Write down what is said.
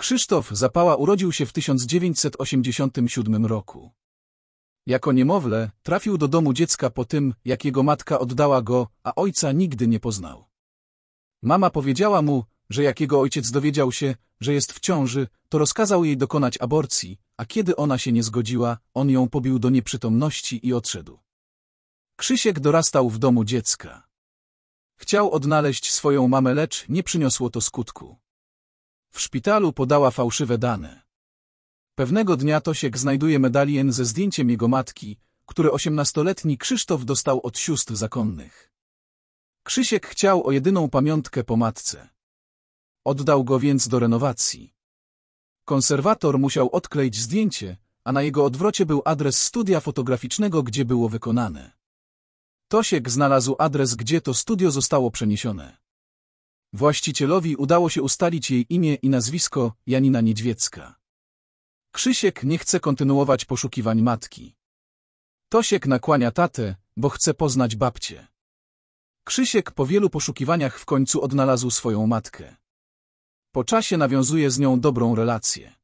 Krzysztof Zapała urodził się w 1987 roku. Jako niemowlę trafił do domu dziecka po tym, jak jego matka oddała go, a ojca nigdy nie poznał. Mama powiedziała mu, że jak jego ojciec dowiedział się, że jest w ciąży, to rozkazał jej dokonać aborcji, a kiedy ona się nie zgodziła, on ją pobił do nieprzytomności i odszedł. Krzysiek dorastał w domu dziecka. Chciał odnaleźć swoją mamę, lecz nie przyniosło to skutku. W szpitalu podała fałszywe dane. Pewnego dnia Tosiek znajduje medalion ze zdjęciem jego matki, który osiemnastoletni Krzysztof dostał od sióstr zakonnych. Krzysiek chciał o jedyną pamiątkę po matce. Oddał go więc do renowacji. Konserwator musiał odkleić zdjęcie, a na jego odwrocie był adres studia fotograficznego, gdzie było wykonane. Tosiek znalazł adres, gdzie to studio zostało przeniesione. Właścicielowi udało się ustalić jej imię i nazwisko Janina Niedźwiecka. Krzysiek nie chce kontynuować poszukiwań matki. Tosiek nakłania tatę, bo chce poznać babcię. Krzysiek po wielu poszukiwaniach w końcu odnalazł swoją matkę. Po czasie nawiązuje z nią dobrą relację.